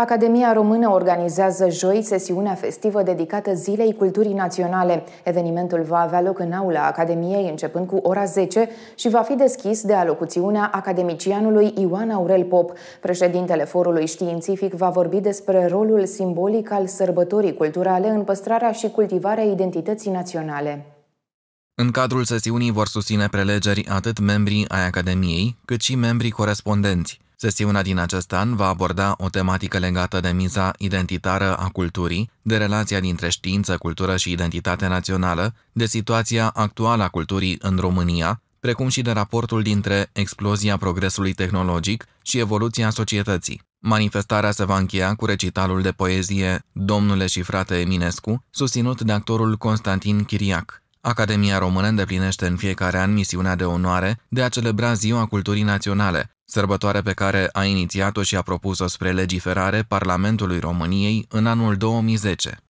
Academia Română organizează joi sesiunea festivă dedicată Zilei Culturii Naționale. Evenimentul va avea loc în aula Academiei începând cu ora 10 și va fi deschis de alocuțiunea academicianului Ioan Aurel Pop. Președintele Forului Științific va vorbi despre rolul simbolic al sărbătorii culturale în păstrarea și cultivarea identității naționale. În cadrul sesiunii vor susține prelegeri atât membrii ai Academiei, cât și membrii corespondenți. Sesiunea din acest an va aborda o tematică legată de miza identitară a culturii, de relația dintre știință, cultură și identitate națională, de situația actuală a culturii în România, precum și de raportul dintre explozia progresului tehnologic și evoluția societății. Manifestarea se va încheia cu recitalul de poezie Domnule și frate Eminescu, susținut de actorul Constantin Chiriac. Academia Română îndeplinește în fiecare an misiunea de onoare de a celebra Ziua Culturii Naționale, sărbătoare pe care a inițiat-o și a propus-o spre legiferare Parlamentului României în anul 2010.